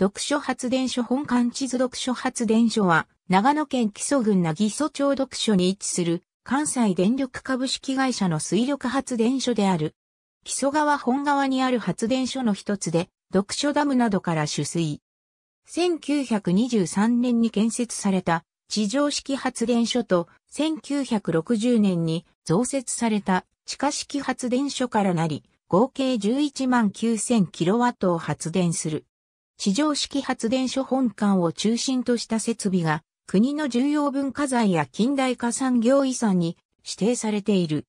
読書発電所本館地図読書発電所は、長野県木曽郡奈木曽町読書に位置する、関西電力株式会社の水力発電所である。木曽川本川にある発電所の一つで、読書ダムなどから取水。1923年に建設された地上式発電所と1960年に増設された地下式発電所からなり、合計11万 9000kW を発電する。地上式発電所本館を中心とした設備が、国の重要文化財や近代化産業遺産に指定されている。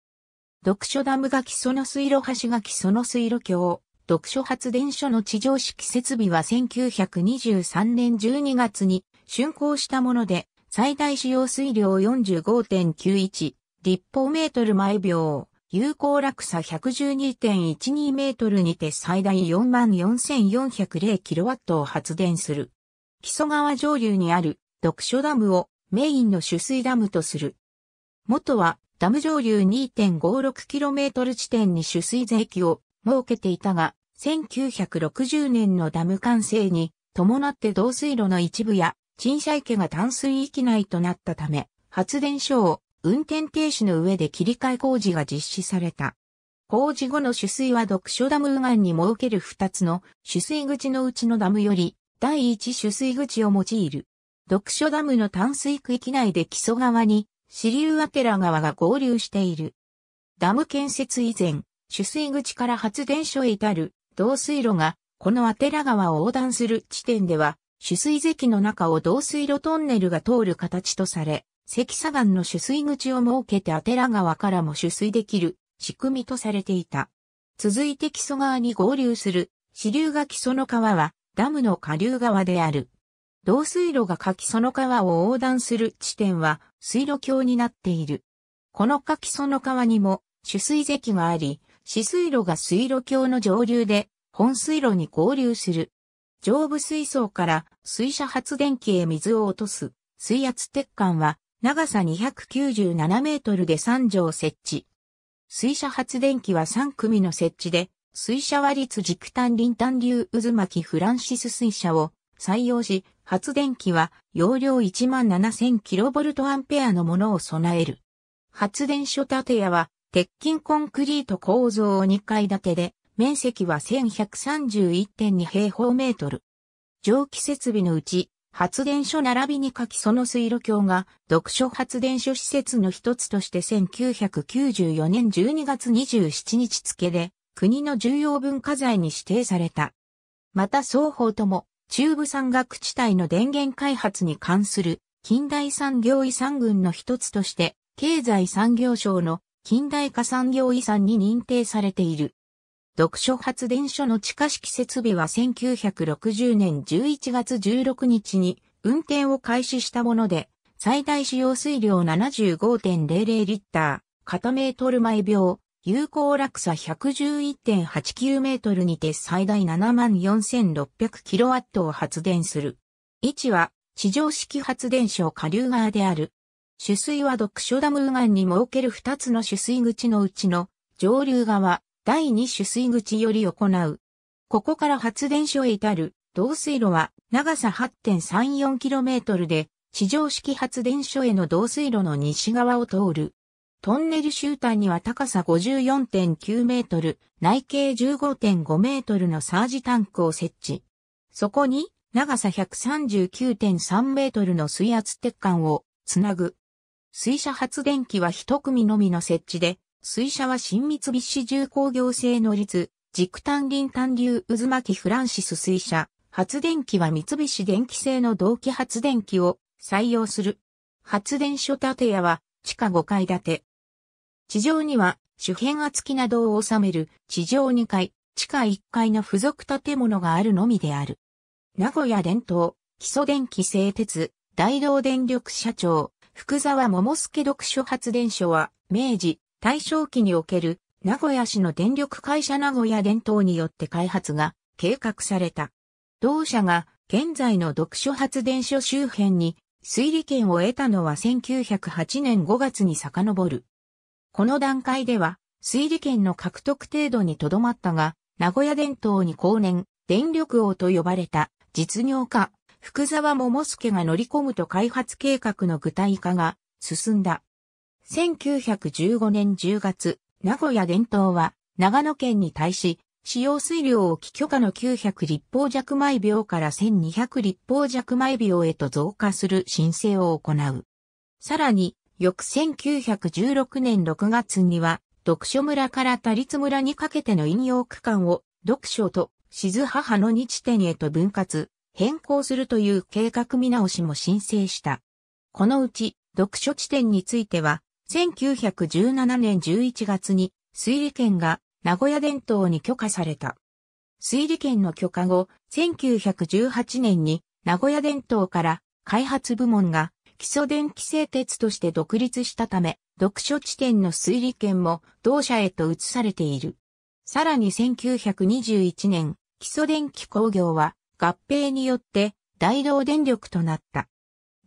読書ダムが基礎の水路橋が基礎の水路橋。読書発電所の地上式設備は1923年12月に竣工したもので、最大使用水量45.91立方メートル毎秒、有効落差112.12メートルにて最大4 4 4 0 0キロワットを発電する。木曽川上流にある読書ダムをメインの取水ダムとする。元はダム上流2 5 6トル地点に取水税基を設けていたが、1960年のダム完成に伴って導水路の一部や、鎮謝池が淡水域内となったため、発電所を運転停止の上で切り替え工事が実施された。工事後の取水は読書ダム右岸に設ける2つの取水口のうちのダムより第一取水口を用いる。読書ダムの淡水区域内で基礎側に支流アテラ川が合流している。ダム建設以前、取水口から発電所へ至る導水路がこのアテラ川を横断する地点では取水堰の中を導水路トンネルが通る形とされ、関砂岩の取水口を設けてアテラ川からも取水できる仕組みとされていた。続いて木曽川に合流する支流が木曽の川はダムの下流側である。導水路が柿曽の川を横断する地点は水路橋になっている。この柿曽の川にも取水堰があり、支水路が水路橋の上流で本水路に合流する。上部水槽から水車発電機へ水を落とす水圧鉄管は長さ297メートルで3畳設置。水車発電機は3組の設置で、水車は率軸単輪端流渦巻きフランシス水車を採用し、発電機は容量1 7 0 0 0ンペアのものを備える。発電所建屋は鉄筋コンクリート構造を2階建てで、面積は1131.2平方メートル。蒸気設備のうち発電所並びに書きその水路橋が読書発電所施設の一つとして1994年12月27日付で国の重要文化財に指定された。また双方とも中部山岳地帯の電源開発に関する近代産業遺産群の一つとして経済産業省の近代化産業遺産に認定されている。読書発電所の地下式設備は1960年11月16日に運転を開始したもので、最大使用水量75.00リッター、片メートル毎秒、有効落差111.89メートルにて最大74,600キロワットを発電する。位置は地上式発電所下流側である。取水は読書ダム右岸に設ける2つの取水口のうちの上流側、第2種水口より行う。ここから発電所へ至る導水路は長さ 8.34km で地上式発電所への導水路の西側を通る。トンネル終端には高さ54.9メートル、内径15.5メートルのサージタンクを設置。そこに長さ139.3メートルの水圧鉄管をつなぐ。水車発電機は一組のみの設置で、水車は新三菱重工業製の立、軸単輪単流渦巻きフランシス水車。発電機は三菱電機製の同期発電機を採用する。発電所建屋は地下5階建て。地上には主辺厚木などを収める地上2階、地下1階の付属建物があるのみである。名古屋伝統、基礎電気製鉄、大道電力社長、福沢桃介読書発電所は明治、大正期における名古屋市の電力会社名古屋電灯によって開発が計画された。同社が現在の読書発電所周辺に推理権を得たのは1908年5月に遡る。この段階では推理権の獲得程度にとどまったが、名古屋電灯に後年、電力王と呼ばれた実業家、福沢桃介が乗り込むと開発計画の具体化が進んだ。1915年10月、名古屋伝統は、長野県に対し、使用水量を基許可の900立方弱毎秒から1200立方弱毎秒へと増加する申請を行う。さらに、翌1916年6月には、読書村から他立村にかけての引用区間を、読書と静母の2地点へと分割、変更するという計画見直しも申請した。このうち、読書地点については、1917年11月に水利権が名古屋伝統に許可された。水利権の許可後、1918年に名古屋伝統から開発部門が基礎電気製鉄として独立したため、読書地点の水利権も同社へと移されている。さらに1921年、基礎電気工業は合併によって大道電力となった。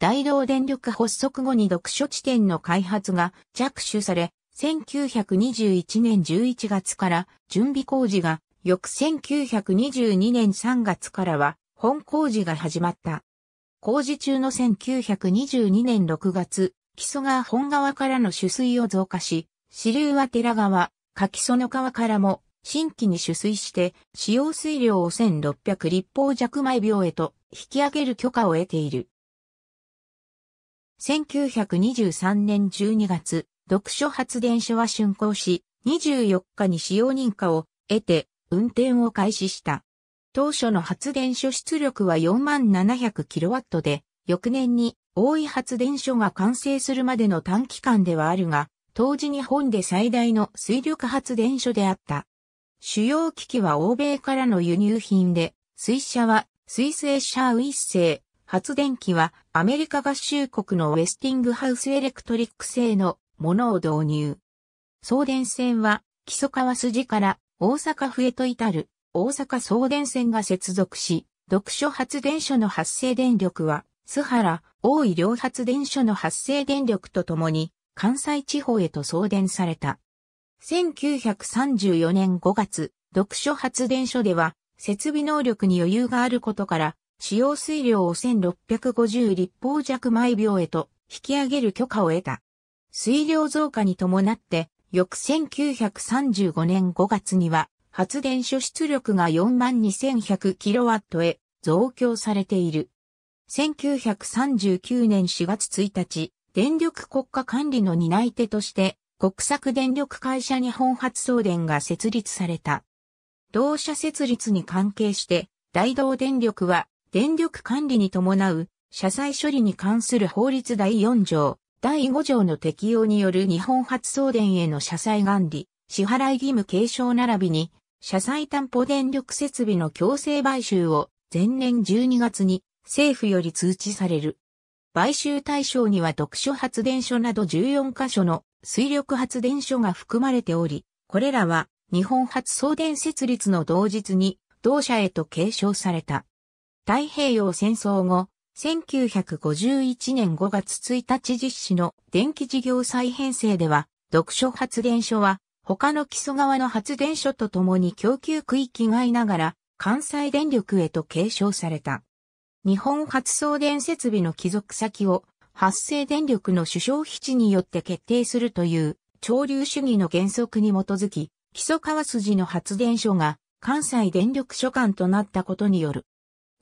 大同電力発足後に読書地点の開発が着手され、1921年11月から準備工事が、翌1922年3月からは本工事が始まった。工事中の1922年6月、木曽川本川からの取水を増加し、支流は寺川、柿の川からも新規に取水して使用水量を1600立方弱毎秒へと引き上げる許可を得ている。1923年12月、読書発電所は竣工し、24日に使用認可を得て運転を開始した。当初の発電所出力は 4700kW で、翌年に大井発電所が完成するまでの短期間ではあるが、当時日本で最大の水力発電所であった。主要機器は欧米からの輸入品で、水車はスイスエッシャーウィッセイ、発電機はアメリカ合衆国のウェスティングハウスエレクトリック製のものを導入。送電線は木曽川筋から大阪府へと至る大阪送電線が接続し、読書発電所の発生電力は、須原、大井両発電所の発生電力とともに、関西地方へと送電された。1934年5月、読書発電所では、設備能力に余裕があることから、使用水量を1650立方弱毎秒へと引き上げる許可を得た。水量増加に伴って、翌1935年5月には、発電所出力が 42,100kW へ増強されている。1939年4月1日、電力国家管理の担い手として、国策電力会社日本発送電が設立された。同社設立に関係して、大同電力は電力管理に伴う、社債処理に関する法律第4条、第5条の適用による日本発送電への社債管理、支払い義務継承並びに、社債担保電力設備の強制買収を前年12月に政府より通知される。買収対象には特殊発電所など14カ所の水力発電所が含まれており、これらは日本発送電設立の同日に同社へと継承された。太平洋戦争後、1951年5月1日実施の電気事業再編成では、読書発電所は、他の基礎側の発電所と共に供給区域外ながら、関西電力へと継承された。日本発送電設備の帰属先を発生電力の主張基地によって決定するという潮流主義の原則に基づき、基礎川筋の発電所が関西電力所管となったことによる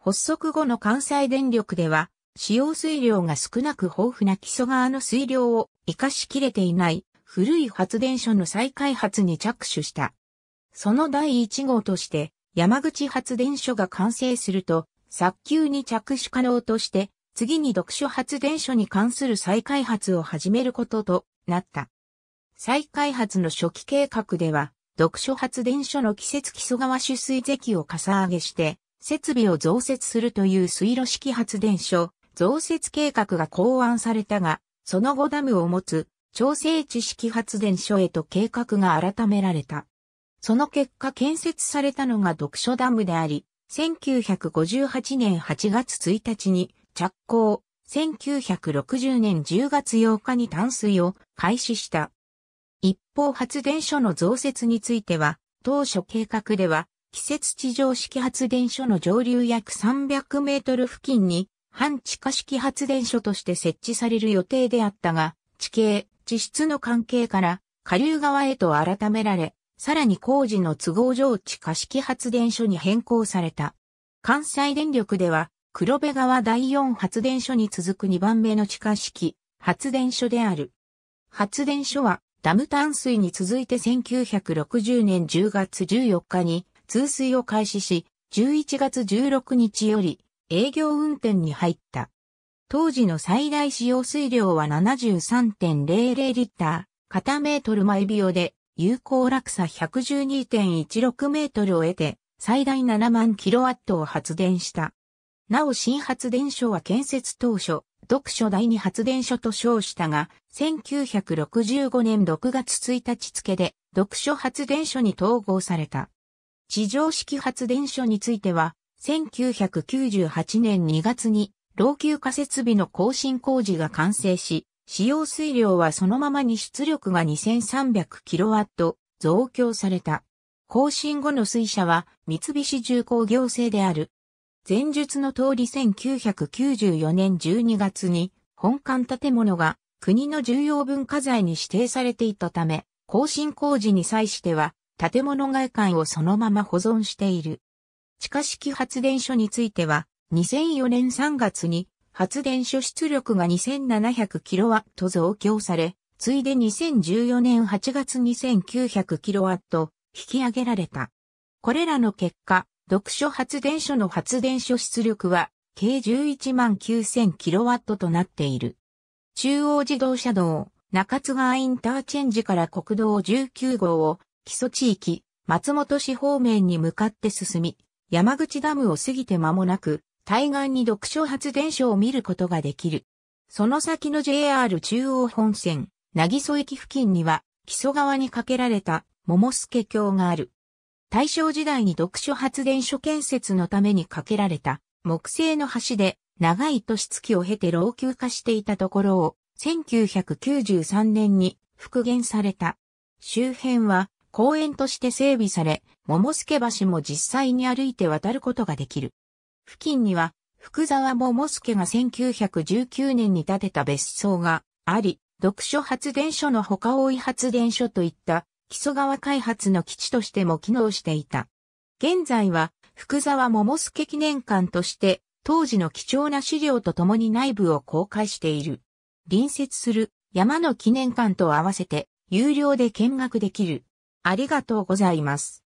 発足後の関西電力では、使用水量が少なく豊富な基礎側の水量を活かしきれていない古い発電所の再開発に着手した。その第1号として、山口発電所が完成すると、早急に着手可能として、次に読書発電所に関する再開発を始めることとなった。再開発の初期計画では、読書発電所の季節基礎川取水堰をかさ上げして、設備を増設するという水路式発電所増設計画が考案されたが、その後ダムを持つ調整地式発電所へと計画が改められた。その結果建設されたのが読書ダムであり、1958年8月1日に着工、1960年10月8日に淡水を開始した。一方発電所の増設については、当初計画では季節地上式発電所の上流約300メートル付近に、半地下式発電所として設置される予定であったが、地形、地質の関係から、下流側へと改められ、さらに工事の都合上地下式発電所に変更された。関西電力では、黒部川第四発電所に続く2番目の地下式発電所である。発電所は、ダム淡水に続いて1960年10月14日に通水を開始し、11月16日より営業運転に入った。当時の最大使用水量は73.00リッター、片メートル毎秒で、有効落差112.16メートルを得て、最大7万キロワットを発電した。なお新発電所は建設当初、読書第二発電所と称したが、1965年6月1日付で、読書発電所に統合された。地上式発電所については、1998年2月に老朽化設備の更新工事が完成し、使用水量はそのままに出力が 2300kW 増強された。更新後の水車は三菱重工業製である。前述の通り1994年12月に本館建物が国の重要文化財に指定されていたため、更新工事に際しては建物外観をそのまま保存している。地下式発電所については、2004年3月に発電所出力が 2700kW 増強され、ついで2014年8月 2900kW 引き上げられた。これらの結果、読書発電所の発電所出力は計11万 9000kW となっている。中央自動車道、中津川インターチェンジから国道19号を木礎地域、松本市方面に向かって進み、山口ダムを過ぎて間もなく、対岸に読書発電所を見ることができる。その先の JR 中央本線、渚駅付近には、木曽川に架けられた桃助橋がある。大正時代に読書発電所建設のために架けられた木製の橋で長い年月を経て老朽化していたところを1993年に復元された。周辺は公園として整備され、桃助橋も実際に歩いて渡ることができる。付近には、福沢桃助が1919年に建てた別荘があり、読書発電所の他多い発電所といった木曽川開発の基地としても機能していた。現在は福沢桃助記念館として当時の貴重な資料とともに内部を公開している。隣接する山の記念館と合わせて有料で見学できるありがとうございます。